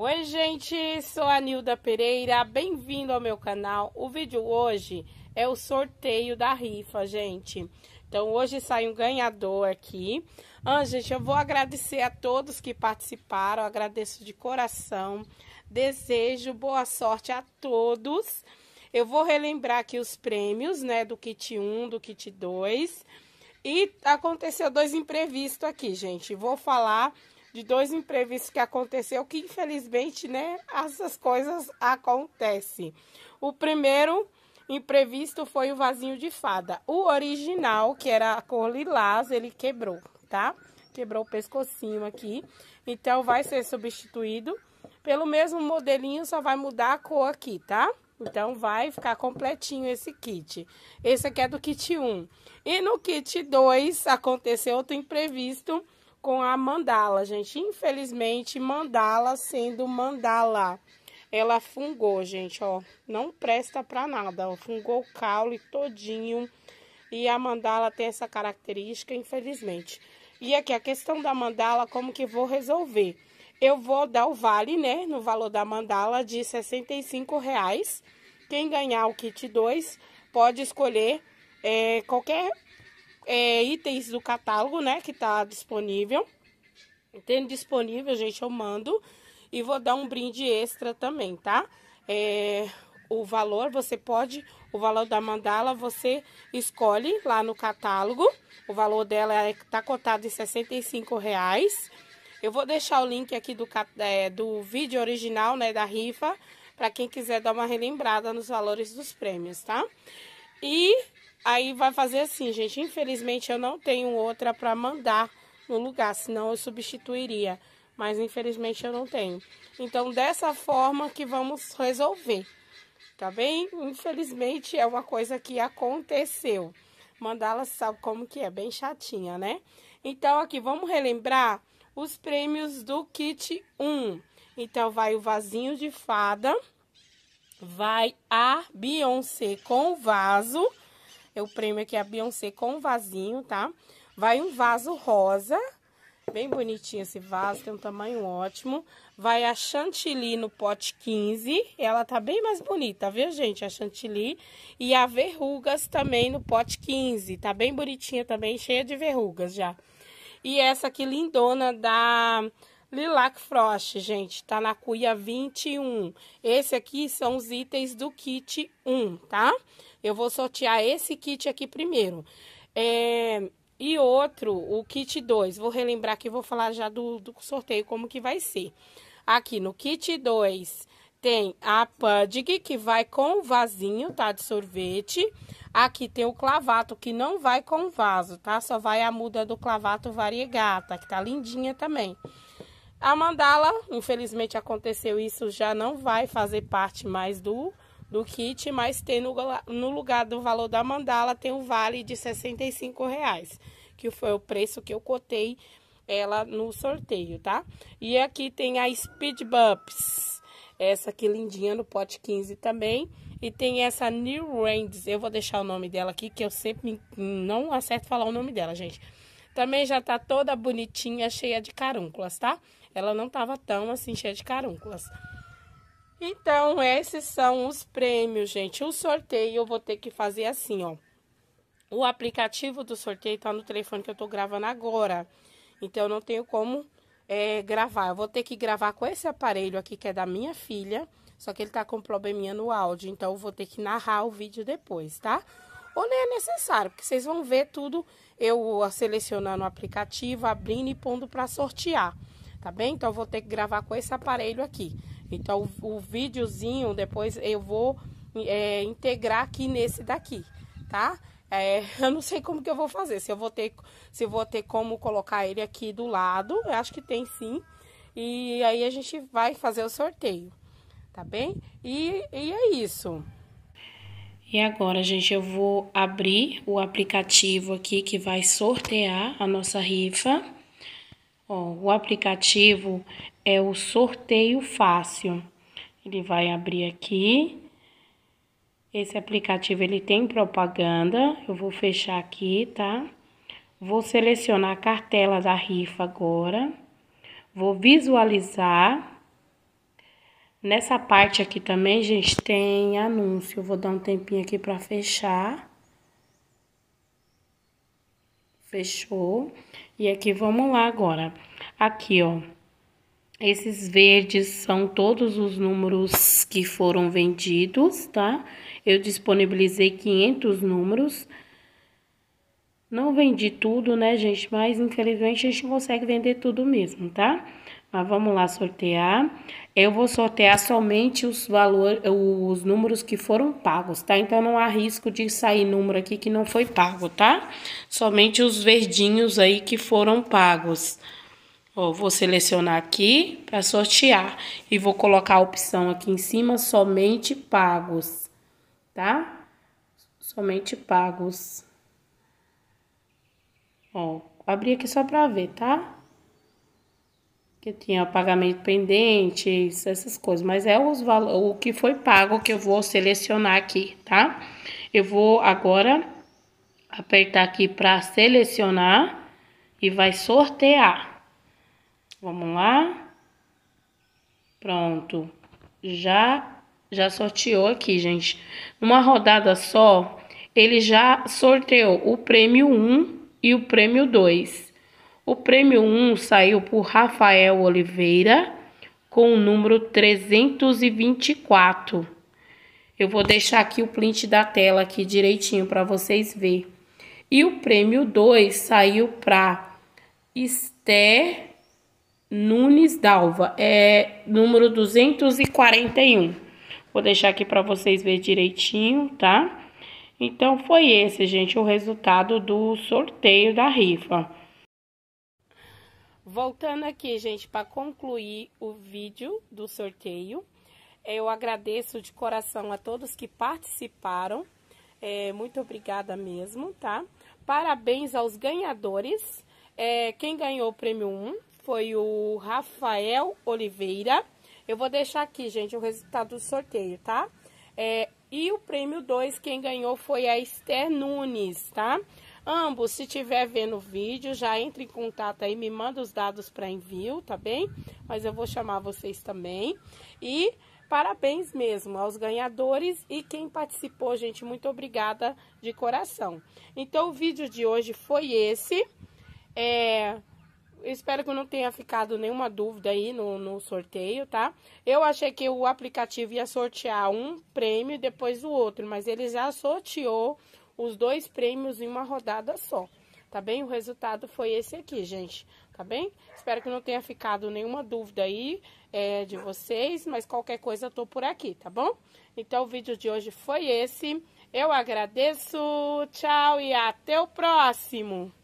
Oi gente, sou a Nilda Pereira, bem-vindo ao meu canal. O vídeo hoje é o sorteio da rifa, gente. Então hoje sai um ganhador aqui. Ah, gente, eu vou agradecer a todos que participaram, agradeço de coração. Desejo boa sorte a todos. Eu vou relembrar aqui os prêmios, né, do kit 1, do kit 2. E aconteceu dois imprevistos aqui, gente. Vou falar de dois imprevistos que aconteceu, que infelizmente, né, essas coisas acontecem. O primeiro imprevisto foi o vasinho de fada. O original, que era a cor lilás, ele quebrou, tá? Quebrou o pescocinho aqui. Então, vai ser substituído pelo mesmo modelinho, só vai mudar a cor aqui, tá? Então, vai ficar completinho esse kit. Esse aqui é do kit 1. E no kit 2, aconteceu outro imprevisto com a mandala, gente. Infelizmente, mandala sendo mandala. Ela fungou, gente, ó. Não presta pra nada, ó. Fungou o caule todinho. E a mandala tem essa característica, infelizmente. E aqui, a questão da mandala, como que vou resolver? Eu vou dar o vale, né, no valor da mandala de R$ 65,00. Quem ganhar o kit 2 pode escolher é, qualquer é, itens do catálogo, né? Que tá disponível. Tendo disponível, gente, eu mando. E vou dar um brinde extra também, tá? É, o valor, você pode, o valor da mandala, você escolhe lá no catálogo. O valor dela é, tá cotado em 65 reais. Eu vou deixar o link aqui do, é, do vídeo original, né, da rifa, para quem quiser dar uma relembrada nos valores dos prêmios, tá? E Aí vai fazer assim, gente. Infelizmente eu não tenho outra para mandar no lugar, senão eu substituiria. Mas infelizmente eu não tenho. Então, dessa forma que vamos resolver. Tá bem? Infelizmente é uma coisa que aconteceu. Mandala sabe como que é, bem chatinha, né? Então, aqui vamos relembrar os prêmios do kit 1. Então, vai o vasinho de fada, vai a Beyoncé com o vaso o prêmio aqui a Beyoncé com um vasinho, tá? Vai um vaso rosa, bem bonitinho esse vaso, tem um tamanho ótimo. Vai a chantilly no pote 15, ela tá bem mais bonita, viu, gente? A chantilly e a verrugas também no pote 15, tá bem bonitinha também, cheia de verrugas já. E essa aqui lindona da Lilac Frost, gente, tá na cuia 21. Esse aqui são os itens do kit 1, tá? Eu vou sortear esse kit aqui primeiro. É, e outro, o kit 2. Vou relembrar que vou falar já do, do sorteio, como que vai ser. Aqui no kit 2 tem a Pudge que vai com o vasinho, tá? De sorvete. Aqui tem o clavato, que não vai com vaso, tá? Só vai a muda do clavato variegata, que tá lindinha também. A mandala, infelizmente aconteceu isso, já não vai fazer parte mais do, do kit, mas tem no, no lugar do valor da mandala, tem o um vale de 65 reais, que foi o preço que eu cotei ela no sorteio, tá? E aqui tem a Speed Bumps, essa aqui lindinha no pote 15 também. E tem essa New Rands, eu vou deixar o nome dela aqui, que eu sempre não acerto falar o nome dela, gente. Também já tá toda bonitinha, cheia de carúnculas, tá? ela não estava tão assim cheia de carúnculas. Então, esses são os prêmios, gente. O sorteio eu vou ter que fazer assim, ó. O aplicativo do sorteio tá no telefone que eu tô gravando agora. Então, eu não tenho como é, gravar. Eu vou ter que gravar com esse aparelho aqui, que é da minha filha. Só que ele tá com probleminha no áudio. Então, eu vou ter que narrar o vídeo depois, tá? Ou nem é necessário, porque vocês vão ver tudo eu ah, selecionando o aplicativo, abrindo e pondo para sortear tá bem? Então, eu vou ter que gravar com esse aparelho aqui. Então, o, o videozinho, depois eu vou é, integrar aqui nesse daqui, tá? É, eu não sei como que eu vou fazer, se eu vou ter, se vou ter como colocar ele aqui do lado, eu acho que tem sim. E aí a gente vai fazer o sorteio, tá bem? E, e é isso. E agora, gente, eu vou abrir o aplicativo aqui que vai sortear a nossa rifa. Ó, o aplicativo é o Sorteio Fácil. Ele vai abrir aqui. Esse aplicativo ele tem propaganda. Eu vou fechar aqui, tá? Vou selecionar a cartela da rifa agora. Vou visualizar. Nessa parte aqui também, gente, tem anúncio. Eu vou dar um tempinho aqui para fechar. Fechou? E aqui vamos lá agora. Aqui, ó. Esses verdes são todos os números que foram vendidos, tá? Eu disponibilizei 500 números. Não vendi tudo, né, gente? Mas, infelizmente, a gente consegue vender tudo mesmo, tá? Mas vamos lá sortear. Eu vou sortear somente os valores, os números que foram pagos, tá? Então não há risco de sair número aqui que não foi pago, tá? Somente os verdinhos aí que foram pagos. Ó, vou selecionar aqui para sortear e vou colocar a opção aqui em cima somente pagos, tá? Somente pagos. Ó, abri aqui só para ver, tá? que tinha pagamento pendente, essas coisas, mas é os o que foi pago que eu vou selecionar aqui, tá? Eu vou agora apertar aqui para selecionar e vai sortear. Vamos lá. Pronto. Já já sorteou aqui, gente. Numa rodada só, ele já sorteou o prêmio 1 e o prêmio 2. O prêmio 1 saiu por Rafael Oliveira com o número 324. Eu vou deixar aqui o print da tela aqui direitinho para vocês ver. E o prêmio 2 saiu para Esther Nunes Dalva, é número 241. Vou deixar aqui para vocês ver direitinho, tá? Então foi esse, gente, o resultado do sorteio da rifa. Voltando aqui, gente, para concluir o vídeo do sorteio, eu agradeço de coração a todos que participaram. É, muito obrigada mesmo, tá? Parabéns aos ganhadores. É, quem ganhou o prêmio 1 foi o Rafael Oliveira. Eu vou deixar aqui, gente, o resultado do sorteio, tá? É, e o prêmio 2, quem ganhou foi a Esther Nunes, tá? Ambos, se tiver vendo o vídeo, já entre em contato aí, me manda os dados para envio, tá bem? Mas eu vou chamar vocês também. E parabéns mesmo aos ganhadores e quem participou, gente, muito obrigada de coração. Então, o vídeo de hoje foi esse. É, espero que não tenha ficado nenhuma dúvida aí no, no, sorteio, tá? Eu achei que o aplicativo ia sortear um prêmio e depois o outro, mas ele já sorteou os dois prêmios em uma rodada só, tá bem? O resultado foi esse aqui, gente, tá bem? Espero que não tenha ficado nenhuma dúvida aí é, de vocês, mas qualquer coisa eu tô por aqui, tá bom? Então o vídeo de hoje foi esse. Eu agradeço, tchau e até o próximo!